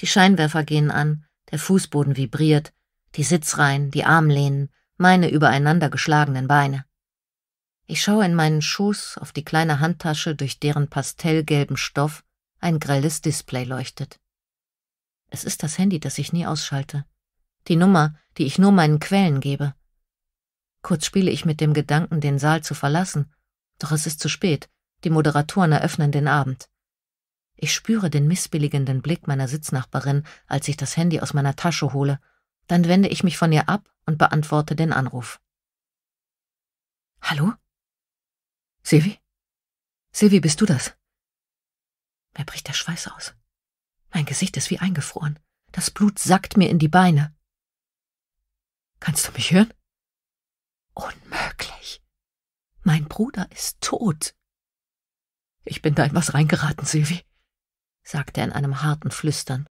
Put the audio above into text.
Die Scheinwerfer gehen an, der Fußboden vibriert, die Sitzreihen, die Armlehnen, meine übereinander geschlagenen Beine. Ich schaue in meinen Schoß auf die kleine Handtasche, durch deren pastellgelben Stoff ein grelles Display leuchtet. Es ist das Handy, das ich nie ausschalte. Die Nummer, die ich nur meinen Quellen gebe. Kurz spiele ich mit dem Gedanken, den Saal zu verlassen, doch es ist zu spät, die Moderatoren eröffnen den Abend. Ich spüre den missbilligenden Blick meiner Sitznachbarin, als ich das Handy aus meiner Tasche hole. Dann wende ich mich von ihr ab und beantworte den Anruf. Hallo? Silvi? Silvi, bist du das? Mir bricht der Schweiß aus. Mein Gesicht ist wie eingefroren. Das Blut sackt mir in die Beine. Kannst du mich hören? Unmöglich. Mein Bruder ist tot. Ich bin da in was reingeraten, Silvi sagte er in einem harten Flüstern.